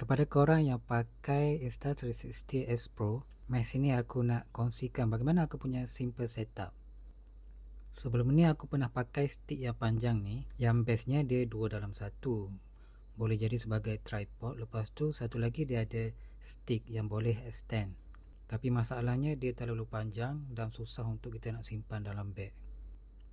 Kepada korang yang pakai Insta360 S Pro, mai sini aku nak kongsikan bagaimana aku punya simple setup. Sebelum ni aku pernah pakai stick yang panjang ni, yang bestnya dia dua dalam satu. Boleh jadi sebagai tripod, lepas tu satu lagi dia ada stick yang boleh extend. Tapi masalahnya dia terlalu panjang dan susah untuk kita nak simpan dalam beg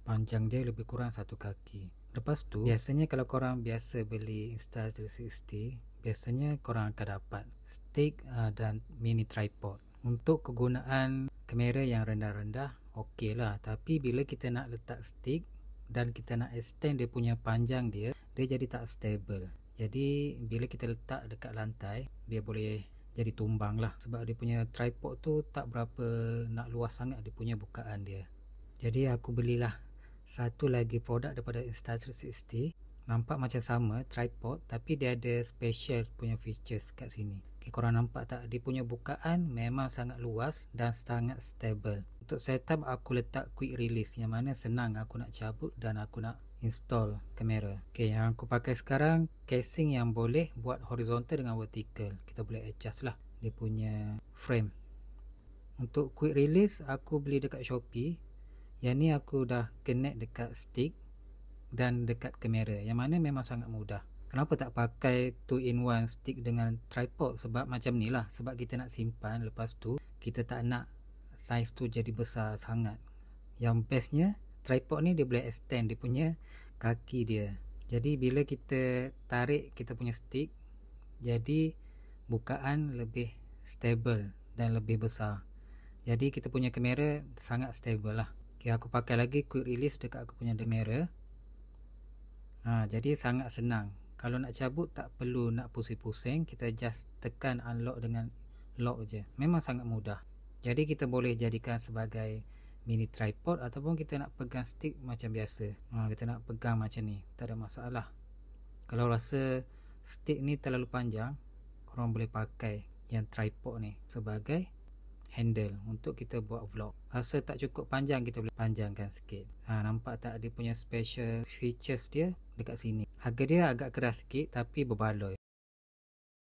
panjang dia lebih kurang satu kaki lepas tu biasanya kalau korang biasa beli Insta360 biasanya korang akan dapat stick uh, dan mini tripod untuk kegunaan kamera yang rendah-rendah okey lah tapi bila kita nak letak stick dan kita nak extend dia punya panjang dia dia jadi tak stable jadi bila kita letak dekat lantai dia boleh jadi tumbang lah sebab dia punya tripod tu tak berapa nak luas sangat dia punya bukaan dia jadi aku belilah satu lagi produk daripada Insta360 nampak macam sama tripod tapi dia ada special punya features kat sini okay, korang nampak tak dia punya bukaan memang sangat luas dan sangat stable untuk setup aku letak quick release yang mana senang aku nak cabut dan aku nak install kamera ok yang aku pakai sekarang casing yang boleh buat horizontal dengan vertical kita boleh adjust lah dia punya frame untuk quick release aku beli dekat Shopee yang ni aku dah connect dekat stick dan dekat kamera. Yang mana memang sangat mudah. Kenapa tak pakai 2 in 1 stick dengan tripod sebab macam ni lah. Sebab kita nak simpan lepas tu kita tak nak size tu jadi besar sangat. Yang bestnya tripod ni dia boleh extend dia punya kaki dia. Jadi bila kita tarik kita punya stick jadi bukaan lebih stable dan lebih besar. Jadi kita punya kamera sangat stable lah. Okay, aku pakai lagi quick release dekat aku punya demera. Ha, jadi sangat senang. Kalau nak cabut tak perlu nak pusing-pusing, kita just tekan unlock dengan lock je. Memang sangat mudah. Jadi kita boleh jadikan sebagai mini tripod ataupun kita nak pegang stick macam biasa. Ha, kita nak pegang macam ni, tak ada masalah. Kalau rasa stick ni terlalu panjang, korang boleh pakai yang tripod ni sebagai handle untuk kita buat vlog rasa tak cukup panjang kita boleh panjangkan sikit ha, nampak tak dia punya special features dia dekat sini harga dia agak keras sikit tapi berbaloi